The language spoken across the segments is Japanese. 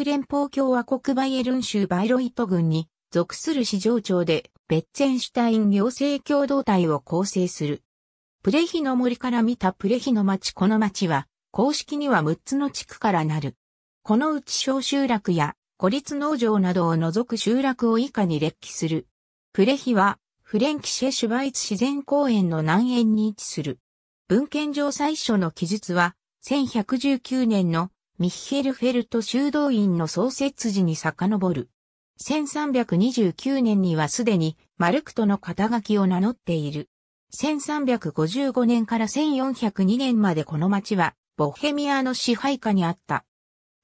ク連邦共和国バイエルン州バイロイト郡に属する市場町でベッツェンシュタイン行政共同体を構成する。プレヒの森から見たプレヒの町この町は公式には6つの地区からなる。このうち小集落や孤立農場などを除く集落を以下に列記する。プレヒはフレンキシェ・シュバイツ自然公園の南縁に位置する。文献上最初の記述は1119年のミッヘルフェルト修道院の創設時に遡る。1329年にはすでにマルクトの肩書きを名乗っている。1355年から1402年までこの町はボヘミアの支配下にあった。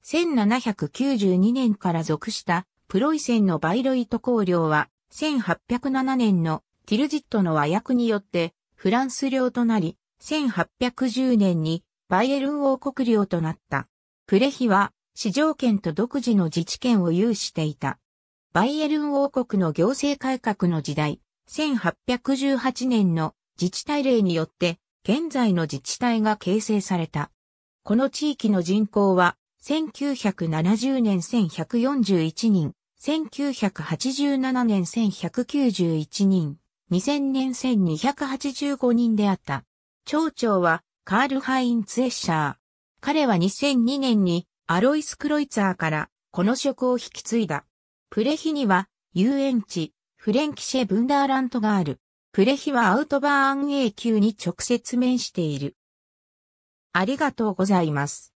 1792年から属したプロイセンのバイロイト公領は1807年のティルジットの和訳によってフランス領となり1810年にバイエルン王国領となった。プレヒは、市場権と独自の自治権を有していた。バイエルン王国の行政改革の時代、1818年の自治体令によって、現在の自治体が形成された。この地域の人口は、1970年1141人、1987年1191人、2000年1285人であった。町長は、カールハインツエッシャー。彼は2002年にアロイス・クロイツァーからこの職を引き継いだ。プレヒには遊園地、フレンキシェ・ブンダーラントがある。プレヒはアウトバーン A 級に直接面している。ありがとうございます。